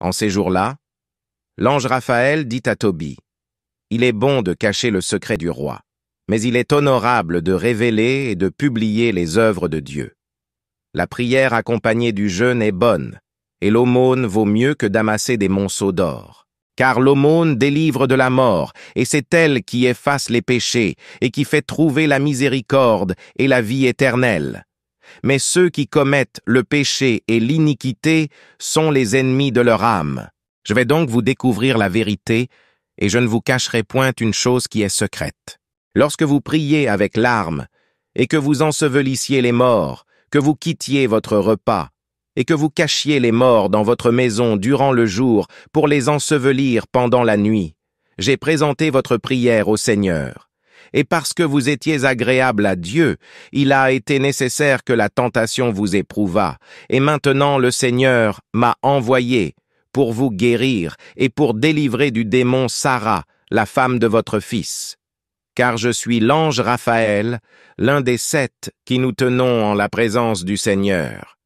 En ces jours-là, l'ange Raphaël dit à Tobie, Il est bon de cacher le secret du roi, mais il est honorable de révéler et de publier les œuvres de Dieu. La prière accompagnée du jeûne est bonne, et l'aumône vaut mieux que d'amasser des monceaux d'or. Car l'aumône délivre de la mort, et c'est elle qui efface les péchés, et qui fait trouver la miséricorde et la vie éternelle mais ceux qui commettent le péché et l'iniquité sont les ennemis de leur âme. Je vais donc vous découvrir la vérité, et je ne vous cacherai point une chose qui est secrète. Lorsque vous priez avec larmes, et que vous ensevelissiez les morts, que vous quittiez votre repas, et que vous cachiez les morts dans votre maison durant le jour pour les ensevelir pendant la nuit, j'ai présenté votre prière au Seigneur et parce que vous étiez agréable à Dieu, il a été nécessaire que la tentation vous éprouva. et maintenant le Seigneur m'a envoyé pour vous guérir et pour délivrer du démon Sarah, la femme de votre fils. Car je suis l'ange Raphaël, l'un des sept qui nous tenons en la présence du Seigneur.